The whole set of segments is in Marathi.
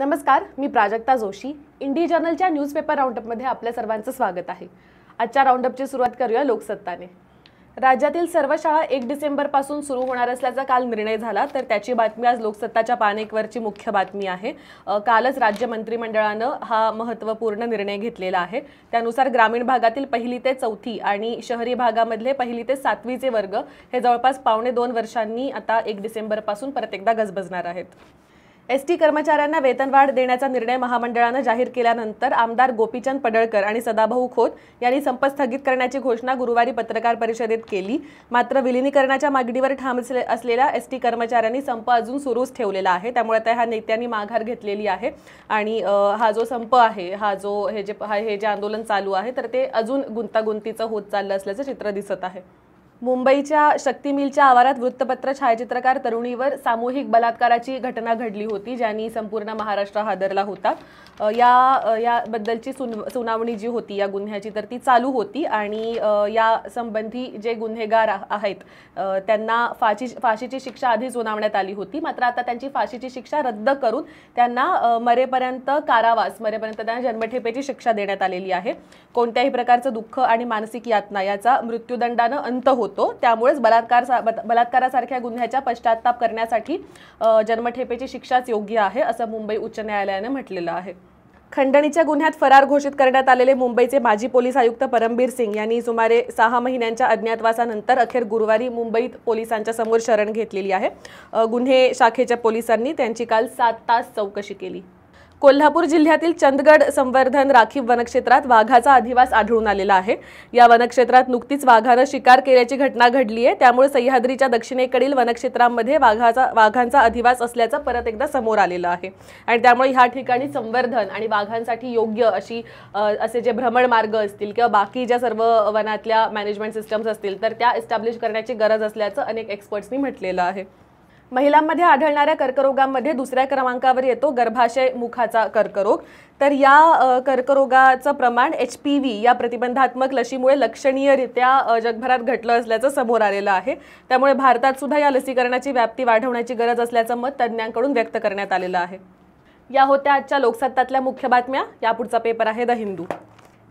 नमस्कार मी प्राजक्ता जोशी इंडी जर्नलच्या न्यूजपेपर राऊंडअपमध्ये आपल्या सर्वांचं स्वागत आहे आजच्या राऊंडअपची सुरुवात करूया लोकसत्ताने राज्यातील सर्व शाळा एक डिसेंबरपासून सुरू होणार असल्याचा काल निर्णय झाला तर त्याची बातमी आज लोकसत्ताच्या पानेकवरची मुख्य बातमी आहे कालच राज्य मंत्रिमंडळानं हा महत्त्वपूर्ण निर्णय घेतलेला आहे त्यानुसार ग्रामीण भागातील पहिली ते चौथी आणि शहरी भागामधले पहिली ते सातवीचे वर्ग हे जवळपास पावणे दोन वर्षांनी आता एक डिसेंबरपासून परत एकदा गजबजणार आहेत एस टी कर्मचाऱ्यांना वेतनवाढ देण्याचा निर्णय महामंडळानं जाहीर केल्यानंतर आमदार गोपीचंद पडळकर आणि सदाभाऊ खोत यांनी संप स्थगित करण्याची घोषणा गुरुवारी पत्रकार परिषदेत केली मात्र विलिनीकरणाच्या मागणीवर ठाम असलेल्या एस टी कर्मचाऱ्यांनी संप अजून सुरूच ठेवलेला आहे त्यामुळे आता ह्या नेत्यांनी माघार घेतलेली आहे आणि हा जो संप आहे हा जो हे जे हे जे आंदोलन चालू आहे तर ते अजून गुंतागुंतीचं होत चाललं असल्याचं चित्र दिसत आहे मुंबईच्या शक्ती मिलच्या आवारात वृत्तपत्र छायाचित्रकार तरुणीवर सामूहिक बलात्काराची घटना घडली होती ज्यांनी संपूर्ण महाराष्ट्र हादरला होता या याबद्दलची सुन सुनावणी जी होती या गुन्ह्याची तर ती चालू होती आणि या संबंधी जे गुन्हेगार आहेत त्यांना फाशी फाशीची शिक्षा आधी सुनावण्यात आली होती मात्र आता त्यांची फाशीची शिक्षा रद्द करून त्यांना मरेपर्यंत कारावास मरेपर्यंत त्यांना जन्मठेपेची शिक्षा देण्यात आलेली आहे कोणत्याही प्रकारचं दुःख आणि मानसिक यातना याचा मृत्यूदंडानं अंत होतो होतो त्यामुळेच बलात्कार बलात्कारासारख्या गुन्ह्याच्या पश्चाताप करण्यासाठी जन्मठेपेची शिक्षाच योग्य आहे असं मुंबई उच्च न्यायालयानं म्हटलेलं आहे खंडणीच्या गुन्ह्यात फरार घोषित करण्यात आलेले मुंबईचे माजी पोलीस आयुक्त परमबीर सिंग यांनी सुमारे सहा महिन्यांच्या अज्ञातवासानंतर अखेर गुरुवारी मुंबईत पोलिसांच्या समोर शरण घेतलेली आहे गुन्हे शाखेच्या पोलिसांनी त्यांची काल सात तास चौकशी केली कोल्हापूर जिल्ह्यातील चंदगड संवर्धन राखीव वनक्षेत्रात वाघाचा अधिवास आढळून आलेला आहे या वनक्षेत्रात नुकतीच वाघानं शिकार केल्याची घटना घडली आहे त्यामुळे सह्याद्रीच्या दक्षिणेकडील वनक्षेत्रांमध्ये वाघाचा वाघांचा अधिवास असल्याचं परत एकदा समोर आलेलं आहे आणि त्यामुळे ह्या ठिकाणी संवर्धन आणि वाघांसाठी योग्य अशी असे जे भ्रमण मार्ग असतील किंवा बाकी ज्या सर्व वनातल्या मॅनेजमेंट सिस्टम्स असतील तर त्या एस्टॅब्लिश करण्याची गरज असल्याचं अनेक एक्सपर्ट्सनी म्हटलेलं आहे महिलांमध्ये आढळणाऱ्या कर्करोगांमध्ये दुसऱ्या क्रमांकावर येतो गर्भाशय मुखाचा कर्करोग तर या कर्करोगाचं प्रमाण एच पी व्ही या प्रतिबंधात्मक लशीमुळे लक्षणीयरित्या जगभरात घटलं असल्याचं समोर आलेलं आहे त्यामुळे भारतात सुद्धा या लसीकरणाची व्याप्ती वाढवण्याची गरज असल्याचं मत तज्ज्ञांकडून व्यक्त करण्यात आलेलं आहे या होत्या आजच्या लोकसत्तातल्या मुख्य बातम्या यापुढचा पेपर आहे the Hindu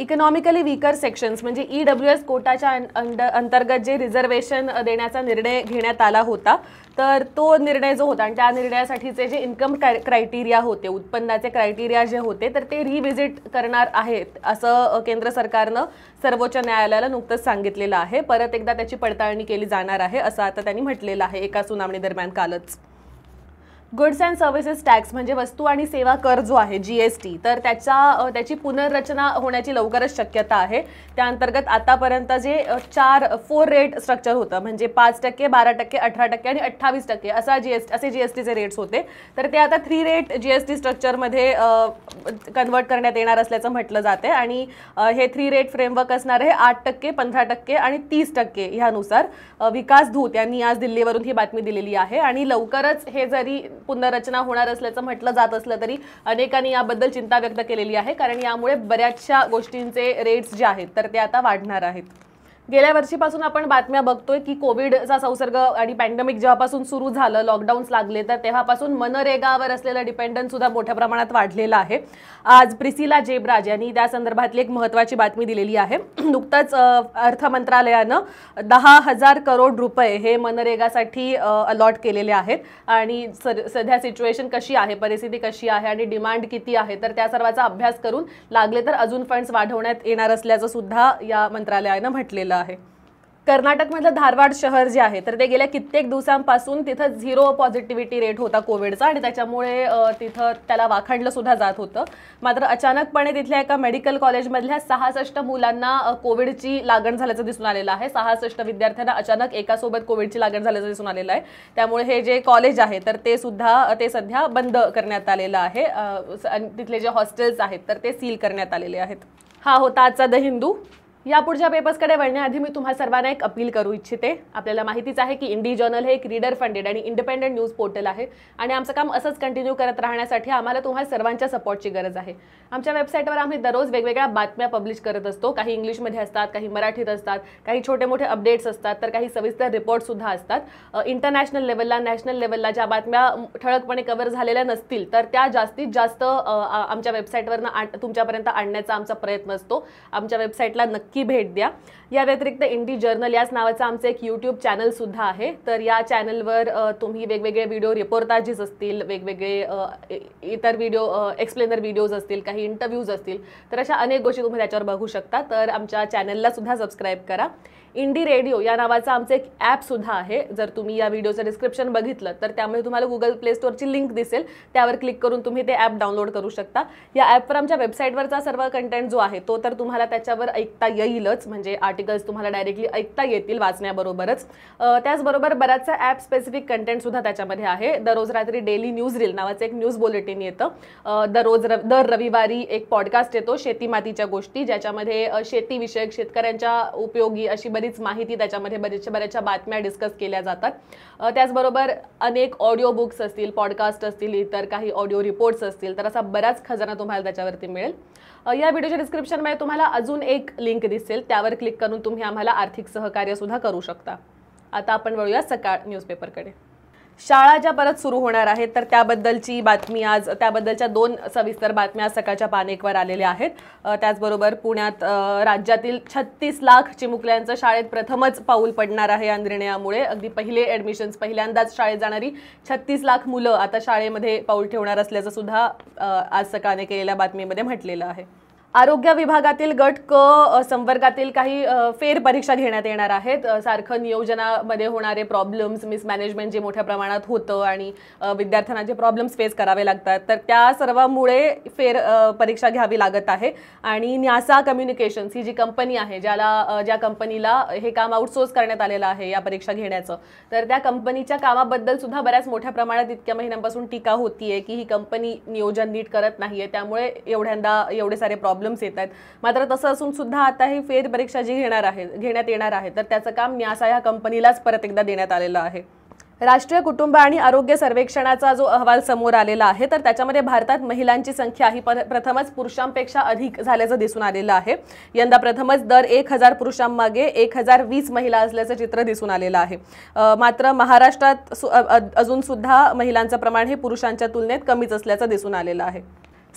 economically weaker sections म्हणजे ई डब्ल्यू एस कोटाच्या अंडर अंतर्गत जे रिझर्वेशन देण्याचा निर्णय घेण्यात आला होता तर तो निर्णय जो होता आणि त्या निर्णयासाठीचे जे इन्कम क्रायटेरिया होते उत्पन्नाचे क्रायटेरिया जे होते तर ते रिव्हिजिट करणार आहेत असं केंद्र सरकारनं सर्वोच्च न्यायालयाला नुकतंच सांगितलेलं आहे परत एकदा त्याची पडताळणी केली जाणार आहे असं आता त्यांनी म्हटलेलं आहे एका सुनावणी दरम्यान कालच गुड्स अँड सर्व्हिसेस टॅक्स म्हणजे वस्तू आणि सेवा कर जो आहे जी एस टी तर त्याचा त्याची पुनर्रचना होण्याची लवकरच शक्यता आहे त्याअंतर्गत आतापर्यंत जे चार फोर रेट स्ट्रक्चर होतं म्हणजे पाच टक्के बारा टक्के अठरा टक्के आणि अठ्ठावीस टक्के असा जी एस टी असे जी एस टीचे रेट्स होते तर ते आता three rate G S T स्ट्रक्चरमध्ये कन्वर्ट करण्यात येणार असल्याचं म्हटलं जाते आणि हे थ्री रेट फ्रेमवर्क असणार आहे आठ टक्के पंधरा टक्के आणि तीस टक्के ह्यानुसार विकास धूत यांनी आज दिल्लीवरून ही बातमी दिलेली आहे आणि लवकरच हे जरी पुनर्रचना होणार असल्याचं म्हटलं जात असलं तरी अनेकांनी याबद्दल चिंता व्यक्त केलेली आहे कारण यामुळे बऱ्याचशा गोष्टींचे रेट्स जे आहेत तर ते आता वाढणार आहेत गेल्या वर्षीपासून आपण बातम्या बघतोय की कोविडचा संसर्ग आणि पॅन्डेमिक जेव्हापासून सुरू झालं लॉकडाऊन लागले तर तेव्हापासून मनरेगावर असलेलं डिपेंडन्स सुद्धा मोठ्या प्रमाणात वाढलेलं आहे आज प्रिसिला जेबराज यांनी त्या संदर्भातली एक महत्त्वाची बातमी दिलेली आहे नुकतंच अर्थ मंत्रालयानं दहा हजार करोड रुपये हे मनरेगासाठी अलॉट केलेले आहेत आणि सध्या सिच्युएशन कशी आहे परिस्थिती कशी आहे आणि डिमांड किती आहे तर त्या सर्वाचा अभ्यास करून लागले तर अजून फंड्स वाढवण्यात येणार असल्याचं सुद्धा या मंत्रालयानं म्हटलेलं कर्नाटक आहे कर्नाटकमधलं धारवाड शहर जे आहे तर ते गेल्या कित्येक दिवसांपासून तिथं झिरो पॉझिटिव्हिटी रेट होता कोविडचा आणि त्याच्यामुळे तिथं त्याला वाखाणलं सुद्धा जात होतं मात्र अचानकपणे तिथल्या एका मेडिकल कॉलेजमधल्या सहासष्ट मुलांना कोविडची लागण झाल्याचं दिसून आलेलं आहे सहासष्ट विद्यार्थ्यांना अचानक एकासोबत कोविडची लागण झाल्याचं दिसून आलेलं आहे त्यामुळे हे जे कॉलेज आहे तर ते सुद्धा ते सध्या बंद करण्यात आलेलं आहे तिथले जे हॉस्टेल्स आहेत तर ते सील करण्यात आलेले आहेत हा होता आजचा द हिंदू यापुढच्या पेपर्सकडे वळण्याआधी मी तुम्हा सर्वांना एक अपील करू इच्छिते आपल्याला माहितीच आहे की इंडी जर्नल हे एक रीडर फंडेड आणि इंडिपेंडेंट न्यूज पोर्टल आहे आणि आमचं काम असंच कंटिन्यू करत राहण्यासाठी आम्हाला तुम्हा सर्वांच्या सपोर्टची गरज आहे आमच्या वेबसाईटवर आम्ही दररोज वेगवेगळ्या बातम्या पब्लिश करत असतो काही इंग्लिशमध्ये असतात काही मराठीत असतात काही छोटे मोठे अपडेट्स असतात तर काही सविस्तर रिपोर्टसुद्धा असतात इंटरनॅशनल लेवलला नॅशनल लेवलला ज्या बातम्या ठळकपणे कव्हर झालेल्या नसतील तर त्या जास्तीत जास्त आमच्या वेबसाईटवरनं तुमच्यापर्यंत आणण्याचा आमचा प्रयत्न असतो आमच्या वेबसाईटला नक्की नक्की भेट द्या या व्यतिरिक्त इंडी जर्नल याच नावाचं आमचं एक यूट्यूब चॅनलसुद्धा आहे तर या चॅनलवर तुम्ही वेगवेगळे व्हिडिओ रिपोर्टाजेस असतील वेगवेगळे इतर व्हिडिओ एक्सप्लेनर व्हिडिओज असतील काही इंटरव्ह्यूज असतील तर अशा अनेक गोष्टी तुम्ही त्याच्यावर बघू शकता तर आमच्या चॅनललासुद्धा सबस्क्राईब करा इंडी रेडिओ या नावाचं आमचं एक ॲपसुद्धा आहे जर तुम्ही या व्हिडिओचं डिस्क्रिप्शन बघितलं तर त्यामुळे तुम्हाला गुगल प्ले स्टोअरची लिंक दिसेल त्यावर क्लिक करून तुम्ही ते ॲप डाउनलोड करू शकता या ॲपवर आमच्या वेबसाईटवरचा सर्व कंटेंट जो आहे तो तर तुम्हाला त्याच्यावर ऐकता येईलच म्हणजे आर्टिकल्स तुम्हाला डायरेक्टली ऐकता येतील वाचण्याबरोबरच त्याचबरोबर बऱ्याचसा ॲप स्पेसिफिक कंटेंटसुद्धा त्याच्यामध्ये आहे दररोज रात्री डेली न्यूज रील नावाचं एक न्यूज बुलेटिन येतं दररोज र दर रविवारी एक पॉडकास्ट येतो शेती मातीच्या गोष्टी ज्याच्यामध्ये शेतीविषयक शेतकऱ्यांच्या उपयोगी अशी बरी बरीच माहिती त्याच्यामध्ये बरेचशा बऱ्याचशा बातम्या डिस्कस केल्या जातात त्याचबरोबर अनेक ऑडिओ बुक्स असतील पॉडकास्ट असतील इतर काही ऑडिओ रिपोर्ट्स असतील तर असा बराच खजाना तुम्हाला त्याच्यावरती मिळेल या व्हिडिओच्या डिस्क्रिप्शनमध्ये तुम्हाला अजून एक लिंक दिसेल त्यावर क्लिक करून तुम्ही आम्हाला आर्थिक सहकार्य सुद्धा करू शकता आता आपण वळूया सकाळ न्यूजपेपरकडे शाळा ज्या परत सुरू होणार आहेत तर त्याबद्दलची बातमी आज त्याबद्दलच्या दोन सविस्तर बातम्या सकाळच्या पानेकवर आलेल्या आहेत त्याचबरोबर पुण्यात राज्यातील छत्तीस लाख चिमुकल्यांचं शाळेत प्रथमच पाऊल पडणार आहे या निर्णयामुळे अगदी पहिले ॲडमिशन्स पहिल्यांदाच शाळेत जाणारी छत्तीस लाख मुलं आता शाळेमध्ये पाऊल ठेवणार असल्याचं सुद्धा आज सकाळने केलेल्या बातमीमध्ये म्हटलेलं आहे आरोग्य विभागातील गट क संवर्गातील काही फेर परीक्षा घेण्यात येणार आहेत सारखं नियोजनामध्ये होणारे प्रॉब्लेम्स मिसमॅनेजमेंट जे मोठ्या प्रमाणात होतं आणि विद्यार्थ्यांना जे प्रॉब्लेम्स फेस करावे लागतात तर त्या सर्वामुळे फेर परीक्षा घ्यावी लागत आहे आणि न्यासा कम्युनिकेशन्स ही जी कंपनी आहे ज्याला ज्या कंपनीला हे काम आउटसोर्स करण्यात आलेलं आहे या परीक्षा घेण्याचं तर त्या कंपनीच्या कामाबद्दल सुद्धा बऱ्याच मोठ्या प्रमाणात इतक्या महिन्यांपासून टीका आहे की ही कंपनी नियोजन नीट करत आहे त्यामुळे एवढ्यांदा एवढे सारे प्रॉब्लेम प्रॉब्लेम्स येत आहेत मात्र तसं असून सुद्धा आता ही फेर परीक्षा जी घेणार आहे घेण्यात येणार आहे तर त्याचं काम न्यासा या कंपनीलाच परत एकदा देण्यात आलेलं आहे राष्ट्रीय कुटुंब आणि आरोग्य सर्वेक्षणाचा जो अहवाल समोर आलेला आहे तर त्याच्यामध्ये भारतात महिलांची संख्या ही प्रथमच पुरुषांपेक्षा अधिक झाल्याचं दिसून आलेलं आहे यंदा प्रथमच दर एक हजार पुरुषांमागे एक हजार वीस महिला असल्याचं चित्र दिसून आलेलं आहे मात्र महाराष्ट्रात अजून सुद्धा महिलांचं प्रमाण हे पुरुषांच्या तुलनेत कमीच असल्याचं दिसून आलेलं आहे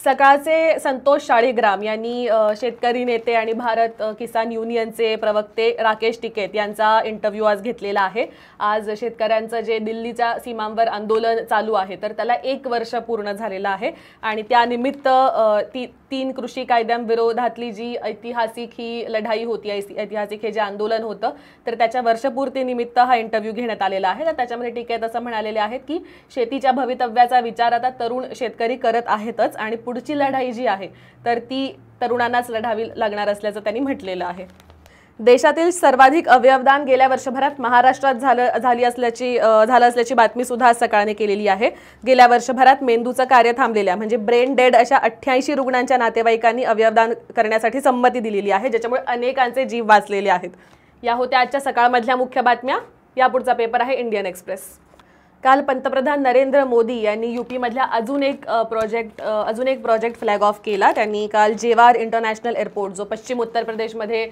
सकाळचे संतोष शाळीग्राम यांनी शेतकरी नेते आणि भारत किसान युनियनचे प्रवक्ते राकेश टिकेत यांचा इंटरव्ह्यू आज घेतलेला आहे आज शेतकऱ्यांचं जे दिल्लीच्या सीमांवर आंदोलन चालू आहे तर त्याला एक वर्ष पूर्ण झालेलं आहे आणि त्यानिमित्त ती तीन कृषी कायद्यांविरोधातली जी ऐतिहासिक ही लढाई होती ऐतिहासिक हे जे आंदोलन होतं तर त्याच्या वर्षपूर्तीनिमित्त हा इंटरव्ह्यू घेण्यात आलेला आहे तर त्याच्यामध्ये टिकेत असं म्हणालेले आहेत की शेतीच्या भवितव्याचा विचार आता तरुण शेतकरी करत आहेतच आणि पुढची लढाई जी आहे तर ती तरुणांनाच लढावी लागणार असल्याचं त्यांनी म्हटलेलं आहे देशातील सर्वाधिक अवयवदान गेल्या वर्षभरात महाराष्ट्रात झालं झाली असल्याची झालं असल्याची बातमी सुद्धा आज सकाळने केलेली आहे गेल्या वर्षभरात मेंदूचं कार्य थांबलेल्या म्हणजे ब्रेन डेड अशा अठ्ठ्याऐंशी रुग्णांच्या नातेवाईकांनी अवयवदान करण्यासाठी संमती दिलेली आहे ज्याच्यामुळे अनेकांचे जीव वाचलेले आहेत या होत्या आजच्या सकाळमधल्या मुख्य बातम्या यापुढचा पेपर आहे इंडियन एक्सप्रेस काल पंतप्रधान नरेंद्र मोदी यांनी यूपीमधल्या अजून एक प्रोजेक्ट अजून एक प्रोजेक्ट फ्लॅग ऑफ केला त्यांनी काल जेवार इंटरनॅशनल एअरपोर्ट जो पश्चिम उत्तर प्रदेशमध्ये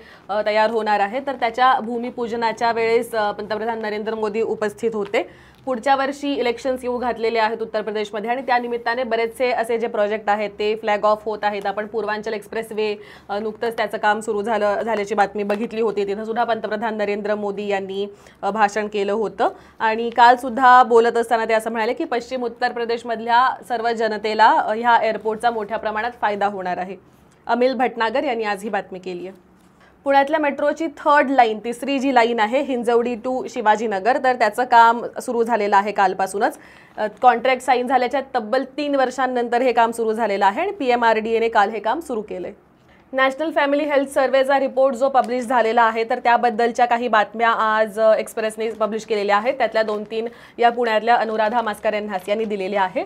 तयार होणार आहे तर त्याच्या भूमिपूजनाच्या वेळेस पंतप्रधान नरेंद्र मोदी उपस्थित होते पुढच्या वर्षी इलेक्शन्स येऊ घातलेले आहेत उत्तर प्रदेशमध्ये आणि त्यानिमित्ताने बरेचसे असे जे प्रोजेक्ट आहेत ते फ्लॅग ऑफ होत आहेत आपण पूर्वांचल एक्सप्रेस वे नुकतंच त्याचं काम सुरू झालं झाल्याची बातमी बघितली होती तिथं सुद्धा पंतप्रधान नरेंद्र मोदी यांनी भाषण केलं होतं आणि कालसुद्धा बोलत असताना ते असं म्हणाले की पश्चिम उत्तर प्रदेशमधल्या सर्व जनतेला ह्या एअरपोर्टचा मोठ्या प्रमाणात फायदा होणार आहे अमिल भटनागर यांनी आज ही बातमी केली आहे पुण्यातल्या मेट्रोची थर्ड लाईन तिसरी जी लाईन आहे हिंजवडी टू शिवाजीनगर तर त्याचं काम सुरू झालेलं आहे कालपासूनच कॉन्ट्रॅक्ट साईन झाल्याच्या तब्बल तीन वर्षांनंतर हे काम सुरू झालेलं आहे आणि पी एम आर डी एने काल हे काम सुरू केलं आहे नॅशनल फॅमिली हेल्थ सर्वेचा रिपोर्ट जो पब्लिश झालेला आहे तर त्याबद्दलच्या काही बातम्या आज एक्सप्रेसने पब्लिश केलेल्या आहेत त्यातल्या दोन तीन या पुण्यातल्या अनुराधा मास्कर यांनाच यांनी दिलेल्या आहे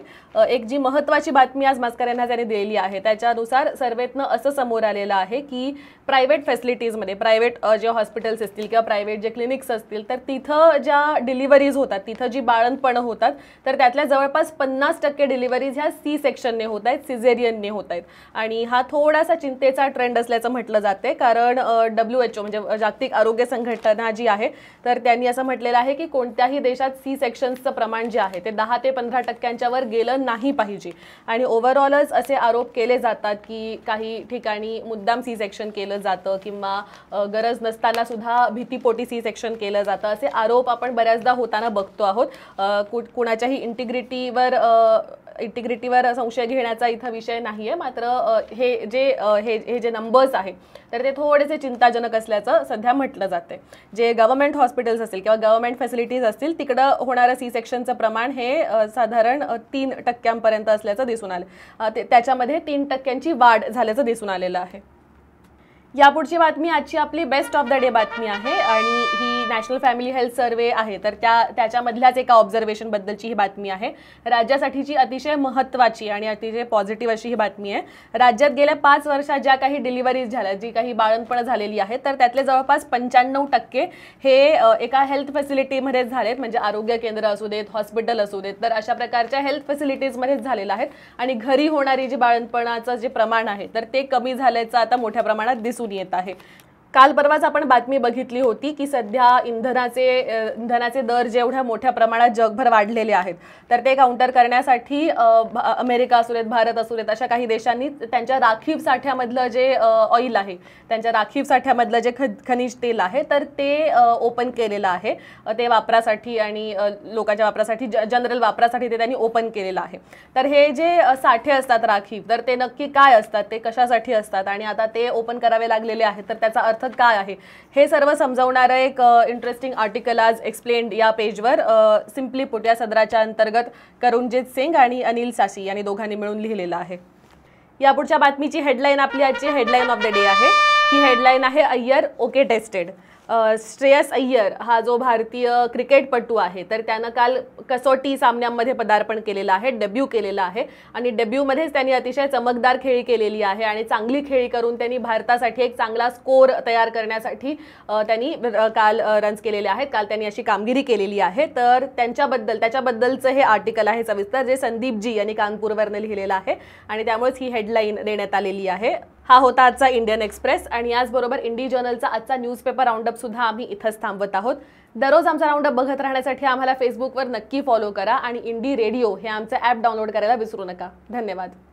एक जी महत्त्वाची बातमी आज मास्कर यांनाच यांनी दिलेली आहे त्याच्यानुसार सर्वेतनं असं समोर आलेलं आहे की प्रायव्हेट फॅसिलिटीजमध्ये प्रायव्हेट जे हॉस्पिटल्स असतील किंवा प्रायव्हेट जे क्लिनिक्स असतील तर तिथं ज्या डिलिव्हरीज होतात तिथं जी बाळंतपणं होतात तर त्यातल्या जवळपास पन्नास टक्के डिलिव्हरीज ह्या सी सेक्शनने होत आहेत सिझेरियनने होत आहेत आणि हा थोडासा चिंतेचा ट्रेंड असल्याचं म्हटलं जाते कारण डब्ल्यू एच ओ म्हणजे जागतिक आरोग्य संघटना जी आहे तर त्यांनी असं म्हटलेलं आहे की कोणत्याही देशात सी सेक्शन्सचं प्रमाण जे आहे ते दहा ते पंधरा टक्क्यांच्या वर गेलं नाही पाहिजे आणि ओव्हरऑलच असे आरोप केले जातात की काही ठिकाणी मुद्दाम सी सेक्शन केलं जातं किंवा गरज नसताना सुद्धा भीतीपोटी सी सेक्शन केलं जातं असे आरोप आपण बऱ्याचदा होताना बघतो आहोत कुणाच्याही इंटिग्रिटीवर इंटिग्रिटीवर संशय घेण्याचा इथं विषय नाही आहे मात्र हे जे हे हे जे नंबर्स आहेत तर ते थोडेसे चिंताजनक असल्याचं सध्या म्हटलं जाते जे गव्हर्मेंट हॉस्पिटल्स असतील किंवा गव्हर्मेंट फॅसिलिटीज असतील तिकडं होणारं सी सेक्शनचं प्रमाण हे साधारण तीन टक्क्यांपर्यंत असल्याचं दिसून आलं त्याच्यामध्ये तीन टक्क्यांची वाढ झाल्याचं दिसून आलेलं आहे यापुढची बातमी आजची आपली बेस्ट ऑफ द डे बातमी आहे आणि ही नॅशनल फॅमिली हेल्थ सर्वे आहे तर त्या त्याच्यामधल्याच एका बद्दलची ही बातमी आहे राज्यासाठीची अतिशय महत्त्वाची आणि अतिशय पॉझिटिव्ह अशी ही बातमी आहे राज्यात गेल्या पाच वर्षात ज्या काही डिलिव्हरीज झाल्या जी काही बाळणपणं झालेली आहेत तर त्यातले जवळपास पंच्याण्णव टक्के हे एका हेल्थ फॅसिलिटीमध्येच झालेत म्हणजे आरोग्य केंद्र असू देत हॉस्पिटल असू देत तर अशा प्रकारच्या हेल्थ फॅसिलिटीजमध्येच झालेल्या आहेत आणि घरी होणारी जी बाळणपणाचं जे प्रमाण आहे तर ते कमी झाल्याचं आता मोठ्या प्रमाणात दिसून दिसून आहे काल परवाच आपण बातमी बघितली होती की सध्या इंधनाचे इंधनाचे दर जेवढ्या मोठ्या प्रमाणात जगभर वाढलेले आहेत तर ते काउंटर करण्यासाठी अमेरिका असू देत भारत असू देत अशा काही देशांनी त्यांच्या राखीव साठ्यामधलं जे ऑइल आहे त्यांच्या राखीव साठ्यामधलं जे ख खनिज तेल आहे तर ते ओपन केलेलं आहे ते वापरासाठी आणि लोकांच्या वापरासाठी जनरल वापरासाठी ते त्यांनी ओपन केलेलं आहे तर हे जे साठे असतात राखीव तर ते नक्की काय असतात ते कशासाठी असतात आणि आता ते ओपन करावे लागलेले आहेत तर त्याचा अर्थ अर्थात काय आहे हे सर्व समजवणारं एक इंटरेस्टिंग आर्टिकल आज एक्सप्लेन्ड या पेजवर सिम्पली या सदराच्या अंतर्गत करुणजीत सिंग आणि अनिल साशी यांनी दोघांनी मिळून लिहिलेलं आहे यापुढच्या बातमीची हेडलाईन आपली आजची हेडलाईन ऑफ द डे आहे ही हेडलाईन आहे अय्यर ओके टेस्टेड श्रेयस अय्यर हा जो भारतीय क्रिकेटपटू आहे तर त्यानं काल कसोटी सामन्यांमध्ये पदार्पण केलेलं आहे डेब्यू केलेला आहे आणि डेब्यूमध्येच त्यांनी अतिशय चमकदार खेळी केलेली आहे आणि चांगली खेळी करून त्यांनी भारतासाठी एक चांगला स्कोर तयार करण्यासाठी त्यांनी काल रन्स केलेले आहेत काल त्यांनी अशी कामगिरी केलेली आहे तर त्यांच्याबद्दल त्याच्याबद्दलचं हे आर्टिकल आहे सविस्तर जे संदीपजी यांनी कानपूरवरनं लिहिलेलं आहे आणि त्यामुळेच ही हेडलाईन देण्यात आलेली आहे हा होता आजचा इंडियन एक्सप्रेस आणि याचबरोबर इंडी जर्नलचा आजचा न्यूजपेपर राऊंडअप सुद्धा आम्ही इथंच थांबवत आहोत दररोज आमचा राऊंडअप बघत राहण्यासाठी आम्हाला फेसबुकवर नक्की फॉलो करा आणि इंडी रेडिओ हे आमचं ॲप डाउनलोड करायला विसरू नका धन्यवाद